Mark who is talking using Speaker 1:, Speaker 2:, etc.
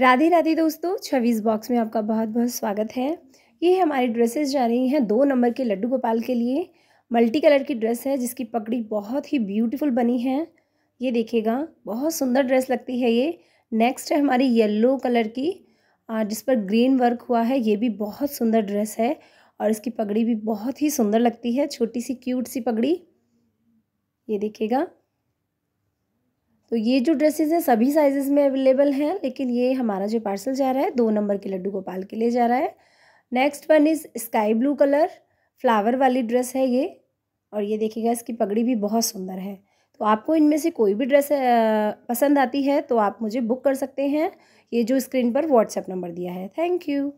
Speaker 1: राधे राधे दोस्तों छवीस बॉक्स में आपका बहुत बहुत स्वागत है ये हमारी ड्रेसेस जा रही हैं दो नंबर के लड्डू गोपाल के लिए मल्टी कलर की ड्रेस है जिसकी पगड़ी बहुत ही ब्यूटीफुल बनी है ये देखिएगा बहुत सुंदर ड्रेस लगती है ये नेक्स्ट है हमारी येलो कलर की जिस पर ग्रीन वर्क हुआ है ये भी बहुत सुंदर ड्रेस है और इसकी पगड़ी भी बहुत ही सुंदर लगती है छोटी सी क्यूट सी पगड़ी ये देखिएगा तो ये जो ड्रेसेस हैं सभी साइजेस में अवेलेबल हैं लेकिन ये हमारा जो पार्सल जा रहा है दो नंबर के लड्डू गोपाल के लिए जा रहा है next one is sky blue colour flower वाली ड्रेस है ये और ये देखिएगा इसकी पगड़ी भी बहुत सुंदर है तो आपको इनमें से कोई भी ड्रेस पसंद आती है तो आप मुझे बुक कर सकते हैं ये जो स्क्रीन पर व्हाट्सएप नंबर दिया है थैंक यू